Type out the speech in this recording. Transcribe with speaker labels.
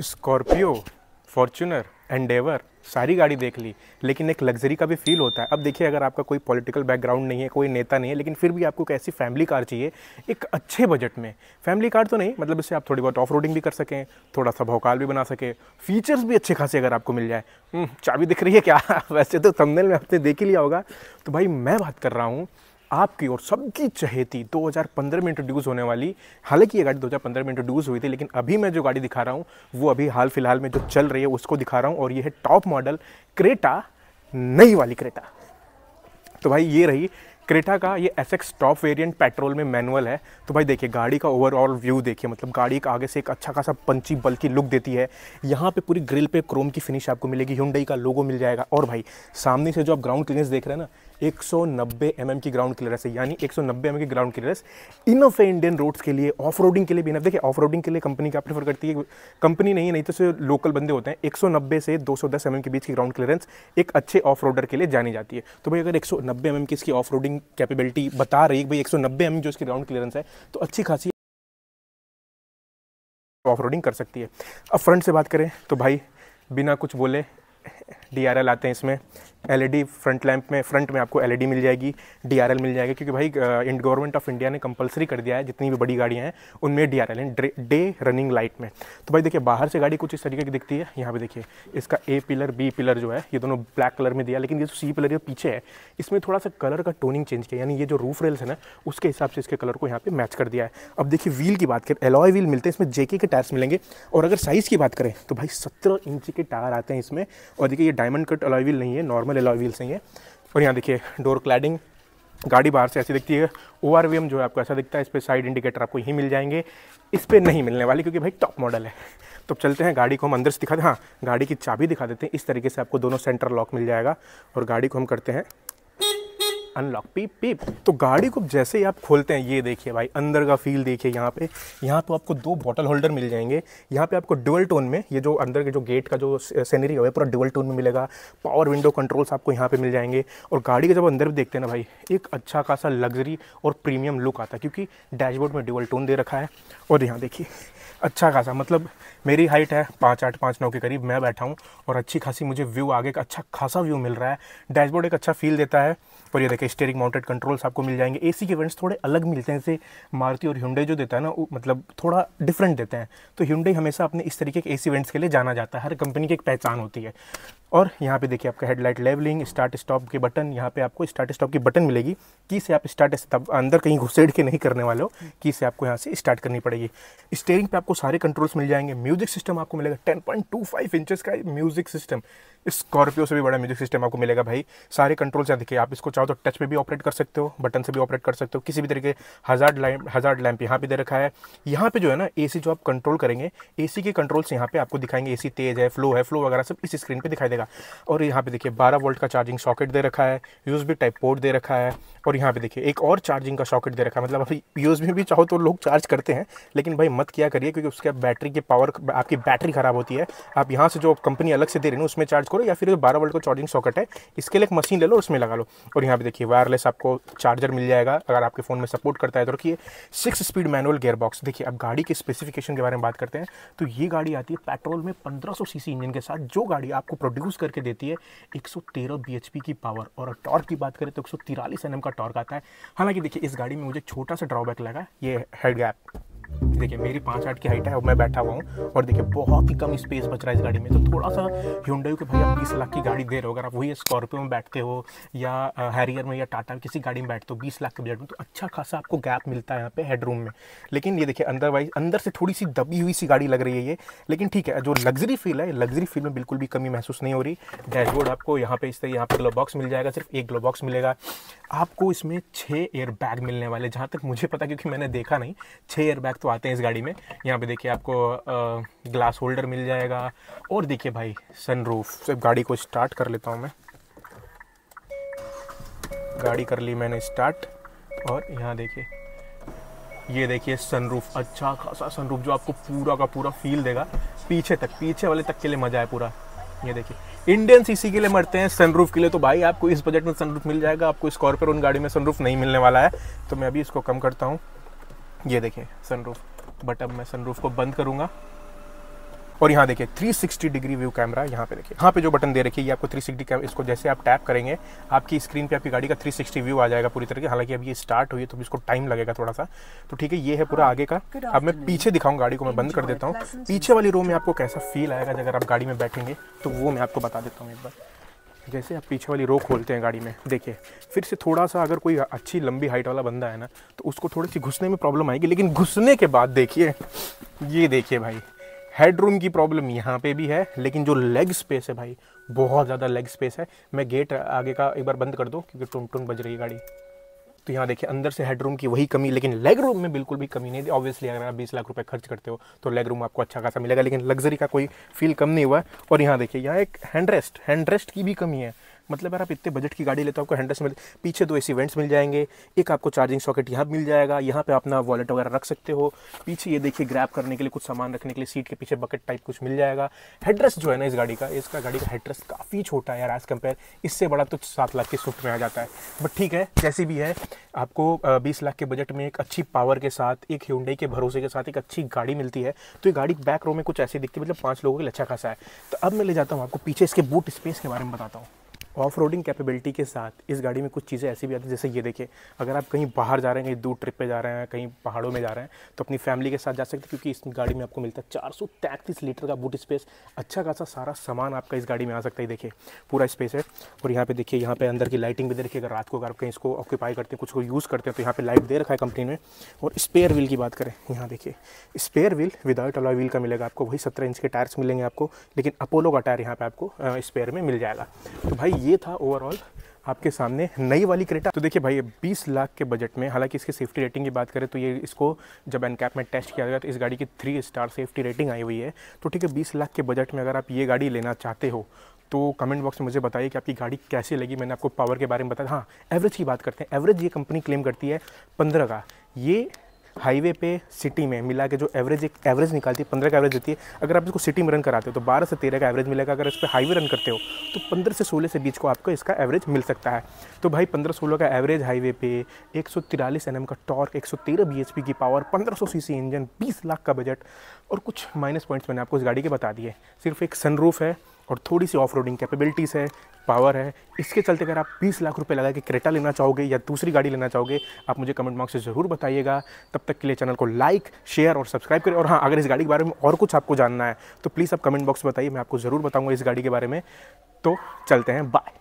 Speaker 1: Scorpio Fortuner Endeavour सारी गाड़ी देख ली लेकिन एक लग्जरी का भी फील होता है अब देखिए अगर आपका कोई पॉलिटिकल बैकग्राउंड नहीं है कोई नेता नहीं है लेकिन फिर भी आपको एक ऐसी फैमिली कार चाहिए एक अच्छे बजट में फैमिली कार तो नहीं मतलब इससे आप थोड़ी बहुत ऑफ भी कर सकें थोड़ा सा भोकाल भी बना सकें फीचर्स भी अच्छे खासे अगर आपको मिल जाए हम्म, चाबी दिख रही है क्या वैसे तो थंबनेल में आपने देख ही लिया होगा तो भाई मैं बात कर रहा हूँ आपकी और सबकी चहेती 2015 में इंट्रोड्यूस होने वाली हालांकि ये गाड़ी 2015 में इंट्रोड्यूस हुई थी लेकिन अभी मैं जो गाड़ी दिखा रहा हूँ वो अभी हाल फिलहाल में जो चल रही है उसको दिखा रहा हूँ और ये है टॉप मॉडल क्रेटा नई वाली क्रेटा तो भाई ये रही क्रेटा का ये S X top variant petrol में मैनुअल है तो भाई देखिए गाड़ी का ओवरऑल व्यू देखिए मतलब गाड़ी का आगे से एक अच्छा खासा पंची बल्कि लुक देती है यहाँ पे पूरी ग्रिल पे क्रोम की फिनिश आपको मिलेगी हुंडई का लोगो मिल जाएगा और भाई सामने से जो आप ग्राउंड क्लीनेंस देख रहे हैं ना 190 सौ mm की ग्राउंड क्लियरेंस है यानी 190 सौ mm की ग्राउंड क्लियरेंस इनफ है इंडियन रोड्स के लिए ऑफ रोडिंग के लिए भी इनफ देखिए ऑफ रोडिंग के लिए कंपनी क्या प्रेफर करती है कंपनी नहीं है नहीं तो सिर्फ लोकल बंदे होते हैं 190 से 210 सौ mm के बीच की ग्राउंड क्लियरेंस एक अच्छे ऑफ रोडर के लिए जानी जाती है तो भाई अगर एक सौ mm की इसकी ऑफ रोडिंग कैपेबिलिटी बता रही है भाई एक सौ mm जो इसकी ग्राउंड क्लियरेंस है तो अच्छी खासी ऑफ रोडिंग कर सकती है अब फ्रंट से बात करें तो भाई बिना कुछ बोले डी आते हैं इसमें एलईडी फ्रंट लैंप में फ्रंट में आपको एलईडी e मिल जाएगी डीआरएल मिल जाएगा क्योंकि भाई गवर्नमेंट ऑफ इंडिया ने कंपलसरी कर दिया है जितनी भी बड़ी गाड़ियाँ हैं उनमें D R day running light में तो भाई देखिए बाहर से गाड़ी कुछ इस तरीके की दिखती है यहाँ पे देखिए इसका ए पिलर बी पिलर जो है ये दोनों ब्लैक कलर में दिया लेकिन ये जो सी पिलर जो पीछे है इसमें थोड़ा सा कलर का टोनिंग चेंज किया यानी ये जो रूफ रेल्स है ना उसके हिसाब से इसके कलर को यहाँ पे मैच कर दिया है अब देखिए व्हील की बात करें एलॉय व्हील मिलते हैं इसमें जेके के टायर्स मिलेंगे और अगर साइज़ की बात करें तो भाई सत्रह इंच के टायर आते हैं इसमें और देखिए ये डायमंड कट अलॉयविल नहीं है नॉर्मल अलॉयविल से ही है और यहाँ देखिए डोर क्लैडिंग गाड़ी बाहर से ऐसी दिखती है ओ जो है आपको ऐसा दिखता है इस पर साइड इंडिकेटर आपको यहीं मिल जाएंगे इस पर नहीं मिलने वाली क्योंकि भाई टॉप मॉडल है तो चलते हैं गाड़ी को हम अंदर से दिखा दें हाँ गाड़ी की चाबी दिखा देते हैं इस तरीके से आपको दोनों सेंटर लॉक मिल जाएगा और गाड़ी को हम करते हैं अनलॉक पीप पीप तो गाड़ी को जैसे ही आप खोलते हैं ये देखिए भाई अंदर का फील देखिए यहाँ पे यहाँ तो आपको दो बॉटल होल्डर मिल जाएंगे यहाँ पे आपको डुअल टोन में ये जो अंदर के जो गेट का जो सीनरी है पूरा डुअल टोन में मिलेगा पावर विंडो कंट्रोल्स आपको यहाँ पे मिल जाएंगे और गाड़ी का जब अंदर भी देखते हैं ना भाई एक अच्छा खासा लग्जरी और प्रीमियम लुक आता है क्योंकि डैशबोर्ड में डुअल टोन दे रखा है और यहाँ देखिए अच्छा खासा मतलब मेरी हाइट है पाँच आठ पाँच नौ के करीब मैं बैठा हूँ और अच्छी खासी मुझे व्यू आगे का अच्छा खासा व्यू मिल रहा है डैशबोर्ड एक अच्छा फील देता है और ये देखिए स्टेयरिंग माउंटेड कंट्रोल्स आपको मिल जाएंगे ए के वेंट्स थोड़े अलग मिलते हैं जैसे मारुति और हिंडे जो देता है ना वो मतलब थोड़ा डिफरेंट देते हैं तो हुंडे हमेशा अपने इस तरीके के ए वेंट्स के लिए जाना जाता है हर कंपनी की एक पहचान होती है और यहाँ पे देखिए आपका हेडलाइट लेवलिंग स्टार्ट स्टॉप के बटन यहाँ पे आपको स्टार्ट स्टॉप की बटन मिलेगी की से आप स्टार्ट अंदर कहीं घुसेड़ के नहीं करने वाले हो की से आपको यहाँ से स्टार्ट करनी पड़ेगी स्टेयरिंग पे आपको सारे कंट्रोल्स मिल जाएंगे म्यूजिक सिस्टम आपको मिलेगा ten point two five inches का म्यूजिक सिस्टम स्कॉर्पियो से भी बड़ा म्यूजिक सिस्टम आपको मिलेगा भाई सारे कंट्रोल से देखिए आप इसको चाहो तो टच में भी ऑपरेट कर सकते हो बटन से भी ऑपरेट कर सकते हो किसी भी तरीके हज़ार लैम्प हज़ार लैम्प यहाँ पे दे रखा है यहाँ पे जो है ना एसी जो आप कंट्रोल करेंगे एसी के कंट्रोल से यहाँ पे आपको दिखाएंगे एसी तेज है फ्लो है फ्लो वगैरह सब इस स्क्रीन पर दिखाई देगा और यहाँ पे देखिए बारह वोल्ट का चार्जिंग सॉकेट दे रखा है यूज टाइप पोर्ट दे रखा है और यहाँ पे देखिए एक और चार्जिंग का सॉकेट दे रखा है मतलब अभी यूज भी चाहो तो लोग चार्ज करते हैं लेकिन भाई मत किया करिए क्योंकि उसके बैटरी की पावर आपकी बैटरी खराब होती है आप यहाँ से जो कंपनी अलग से दे रही है उसमें चार्ज चार्ज करो या फिर जो बारह वोल्ट का चार्जिंग सॉकेट है इसके लिए एक मशीन ले लो उसमें लगा लो और यहाँ पे देखिए वायरलेस आपको चार्जर मिल जाएगा अगर आपके फ़ोन में सपोर्ट करता है तो रखिए six speed manual gear box देखिए अब गाड़ी के स्पेसिफिकेशन के बारे में बात करते हैं तो ये गाड़ी आती है पेट्रोल में पंद्रह सीसी इंजन के साथ जो गाड़ी आपको प्रोड्यूस करके देती है एक सौ की पावर और टॉर्क की बात करें तो एक सौ का टॉर्क आता है हालांकि देखिए इस गाड़ी में मुझे छोटा सा ड्रॉबैक लगा ये हेड गैप कि देखिए मेरी पाँच आठ की हाइट है और मैं बैठा हुआ हूँ और देखिए बहुत ही कम स्पेस बच रहा है इस गाड़ी में तो थोड़ा सा ह्यूडो के भाई आप बीस लाख की गाड़ी दे रहे हो अगर आप वही स्कॉर्पियो में बैठते हो या हैरियर में या टाटा किसी गाड़ी में बैठते हो बीस लाख के बजट में तो अच्छा खासा आपको गैप मिलता है यहाँ पे हेडरूम में लेकिन ये देखिए अंदर वाइज अंदर से थोड़ी सी दबी हुई सी गाड़ी लग रही है ये लेकिन ठीक है जो लग्जरी फील है लग्जरी फील में बिल्कुल भी कमी महसूस नहीं हो रही डैशबोर्ड आपको यहाँ पे इस तरह यहाँ पर ग्लो बॉक्स मिल जाएगा सिर्फ एक ग्लो बॉक्स मिलेगा आपको इसमें छः एयर बैग मिलने वाले जहाँ तक मुझे पता क्योंकि मैंने देखा नहीं छः एयर बैग तो आते हैं इस गाड़ी में यहाँ पे देखिए आपको ग्लास होल्डर मिल जाएगा और देखिए भाई सनरूफ सिर्फ तो गाड़ी को स्टार्ट कर लेता हूँ मैं गाड़ी कर ली मैंने स्टार्ट और यहाँ देखिए ये देखिए सनरूफ अच्छा खासा सनरूफ जो आपको पूरा का पूरा फील देगा पीछे तक पीछे वाले तक के लिए मजा है पूरा ये देखिए इंडियन सीसी के लिए मरते हैं सनरूफ के लिए तो भाई आपको इस बजट में सनरूफ मिल जाएगा आपको स्कॉर्पियो उन गाड़ी में सनरूफ नहीं मिलने वाला है तो मैं अभी इसको कम करता हूँ ये देखिए सनरूफ बट अब मैं सनरूफ को बंद करूँगा और यहाँ देखिए 360 डिग्री व्यू कैमरा यहाँ पे देखिए यहाँ पे जो बटन दे है ये आपको 360 कैमरा इसको जैसे आप टैप करेंगे आपकी स्क्रीन पे आपकी गाड़ी का 360 व्यू आ जाएगा पूरी तरीके हालांकि अब ये स्टार्ट हुई है तो इसको टाइम लगेगा थोड़ा सा तो ठीक है ये है पूरा हाँ, आगे का अब मैं पीछे दिखाऊँ गाड़ी को मैं बंद कर देता हूँ पीछे वाली रो में आपको कैसा फील आएगा अगर आप गाड़ी में बैठेंगे तो वो मैं आपको बता देता हूँ एक बार जैसे आप पीछे वाली रो खोलते हैं गाड़ी में देखिए फिर से थोड़ा सा अगर कोई अच्छी लंबी हाइट वाला बंदा है ना तो उसको थोड़ी सी घुसने में प्रॉब्लम आएगी लेकिन घुसने के बाद देखिए ये देखिए भाई हेड रूम की प्रॉब्लम यहाँ पे भी है लेकिन जो लेग स्पेस है भाई बहुत ज़्यादा लेग स्पेस है मैं गेट आगे का एक बार बंद कर दो क्योंकि टुन टुन बज रही है गाड़ी तो यहाँ देखिए अंदर से हेडरूम की वही कमी लेकिन लेग रूम में बिल्कुल भी कमी नहीं थी ऑब्वियसली अगर आप बीस लाख रुपये खर्च करते हो तो लेग रूम आपको अच्छा खासा मिलेगा लेकिन लग्जरी का कोई फील कम नहीं हुआ और यहाँ देखिए यहाँ एक हैंड रेस्ट हैंड रेस्ट की भी कमी है मतलब यार आप इतने बजट की गाड़ी लेते हो आपको हैंडल्स मिल पीछे दो ऐसे इवेंट्स मिल जाएंगे एक आपको चार्जिंग सॉकेट यहाँ मिल जाएगा यहाँ पे अपना वॉलेट वगैरह रख सकते हो पीछे ये देखिए ग्रैप करने के लिए कुछ सामान रखने के लिए सीट के पीछे बकेट टाइप कुछ मिल जाएगा हेड्रेस जो है ना इस गाड़ी का इसका गाड़ी का हेड्रेस काफ़ी छोटा है यार एज़ कम्पेयर इससे बड़ा तो सात लाख के स्विफ्ट में आ जाता है बट ठीक है जैसी भी है आपको बीस लाख के बजट में एक अच्छी पावर के साथ एक ह्यूंडई के भरोसे के साथ एक अच्छी गाड़ी मिलती है तो ये गाड़ी बैक रो में कुछ ऐसी दिखती है मतलब पाँच लोगों के लिए अच्छा खासा है तो अब मैं ले जाता हूँ आपको पीछे इसके बूट स्पेस के बारे में बताता हूँ ऑफ रोडिंग कैपेबिलिटी के साथ इस गाड़ी में कुछ चीज़ें ऐसी भी आती हैं जैसे ये देखिए अगर आप कहीं बाहर जा रहे हैं कहीं दूर ट्रिप पे जा रहे हैं कहीं पहाड़ों में जा रहे हैं तो अपनी फैमिली के साथ जा सकते हैं क्योंकि इस गाड़ी में आपको मिलता है चार लीटर का बूट स्पेस अच्छा खासा सारा सामान आपका इस गाड़ी में आ सकता है देखिए पूरा स्पेस है और यहाँ पर देखिए यहाँ पर अंदर की लाइटिंग भी दे रखिए अगर रात को अगर आप कहीं इसको ऑक्यूपाई करते हैं कुछ को यूज़ करते हैं तो यहाँ पर लाइट दे रखा है कंपनी में और स्पेयर व्हील की बात करें यहाँ देखिए spare wheel without alloy wheel का मिलेगा आपको वही सत्रह इंच के टायर्स मिलेंगे आपको लेकिन अपोलो का टायर यहाँ पर आपको स्पेयर में मिल जाएगा तो भाई ये था ओवरऑल आपके सामने नई वाली क्रेटा तो देखिए भाई ये 20 लाख के बजट में हालांकि इसके सेफ्टी रेटिंग की बात करें तो ये इसको जब एनकैप में टेस्ट किया गया तो इस गाड़ी की थ्री स्टार सेफ्टी रेटिंग आई हुई है तो ठीक है 20 लाख के बजट में अगर आप ये गाड़ी लेना चाहते हो तो कमेंट बॉक्स में मुझे बताइए कि आपकी गाड़ी कैसी लगी मैंने आपको पावर के बारे में बताया हाँ एवरेज की बात करते हैं एवरेज ये कंपनी क्लेम करती है पंद्रह का ये हाईवे पे सिटी में मिला के जो एवरेज एक एवरेज निकालती है पंद्रह का एवरेज देती है अगर आप इसको सिटी में रन कराते हो तो बारह से तेरह का एवरेज मिलेगा अगर इस पर हाईवे रन करते हो तो पंद्रह से सोलह से बीच को आपको इसका एवरेज मिल सकता है तो भाई पंद्रह सोलह का एवरेज हाईवे पे एक सौ तिरालीस एन का टॉर्क एक सौ तेरह बी एच पी की पावर पंद्रह सौ सी सी इंजन बीस लाख का बजट और कुछ माइनस पॉइंट्स मैंने आपको इस गाड़ी के बता दिए सिर्फ एक सनरूफ है और थोड़ी सी ऑफ रोडिंग कैपेबिलिटीज़ है पावर है इसके चलते अगर आप 20 लाख रुपए लगा के क्रेटा लेना चाहोगे या दूसरी गाड़ी लेना चाहोगे आप मुझे कमेंट बॉक्स से ज़रूर बताइएगा तब तक के लिए चैनल को लाइक शेयर और सब्सक्राइब करें और हाँ अगर इस गाड़ी के बारे में और कुछ आपको जानना है तो प्लीज़ आप कमेंट बॉक्स में बताइए मैं आपको ज़रूर बताऊँगा इस गाड़ी के बारे में तो चलते हैं बाय